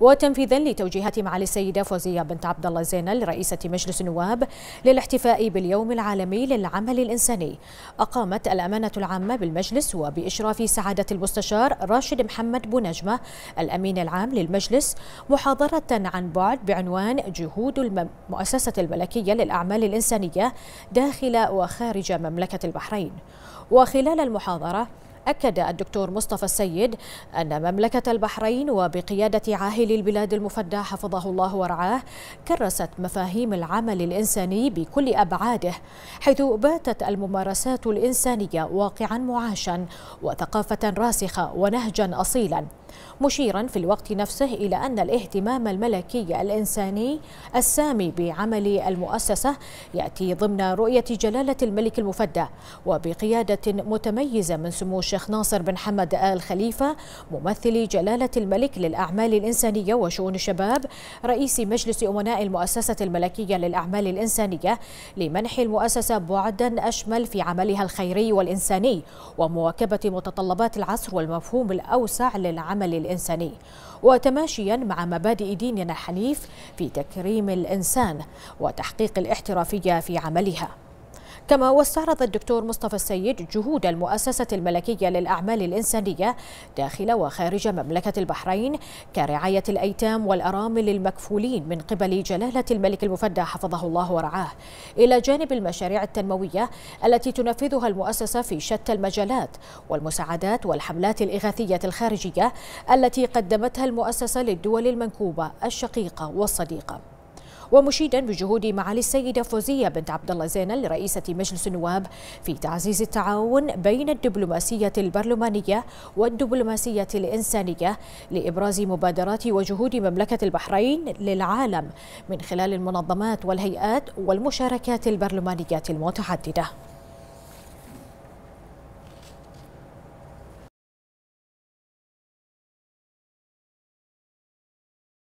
وتنفيذا لتوجيهات معالي السيدة فوزية بنت عبد الله زينل رئيسة مجلس النواب للاحتفاء باليوم العالمي للعمل الإنساني أقامت الأمانة العامة بالمجلس وبإشراف سعادة المستشار راشد محمد بنجمة الأمين العام للمجلس محاضرة عن بعد بعنوان جهود المؤسسة الملكية للأعمال الإنسانية داخل وخارج مملكة البحرين وخلال المحاضرة أكد الدكتور مصطفى السيد أن مملكة البحرين وبقيادة عاهل البلاد المفدى حفظه الله ورعاه كرست مفاهيم العمل الإنساني بكل أبعاده حيث باتت الممارسات الإنسانية واقعا معاشا وثقافة راسخة ونهجا أصيلا مشيرا في الوقت نفسه إلى أن الاهتمام الملكي الإنساني السامي بعمل المؤسسة يأتي ضمن رؤية جلالة الملك المفدى وبقيادة متميزة من سمو الشيخ ناصر بن حمد آل خليفة ممثل جلالة الملك للأعمال الإنسانية وشؤون الشباب رئيس مجلس أمناء المؤسسة الملكية للأعمال الإنسانية لمنح المؤسسة بعدا أشمل في عملها الخيري والإنساني ومواكبة متطلبات العصر والمفهوم الأوسع للعمل الإنساني وتماشيا مع مبادئ ديننا الحنيف في تكريم الإنسان وتحقيق الاحترافية في عملها كما واستعرض الدكتور مصطفى السيد جهود المؤسسة الملكية للأعمال الإنسانية داخل وخارج مملكة البحرين كرعاية الأيتام والأرامل المكفولين من قبل جلالة الملك المفدى حفظه الله ورعاه إلى جانب المشاريع التنموية التي تنفذها المؤسسة في شتى المجالات والمساعدات والحملات الإغاثية الخارجية التي قدمتها المؤسسة للدول المنكوبة الشقيقة والصديقة ومشيدا بجهود معالي السيدة فوزية بنت عبد الله زينل رئيسة مجلس النواب في تعزيز التعاون بين الدبلوماسية البرلمانية والدبلوماسية الإنسانية لإبراز مبادرات وجهود مملكة البحرين للعالم من خلال المنظمات والهيئات والمشاركات البرلمانية المتعددة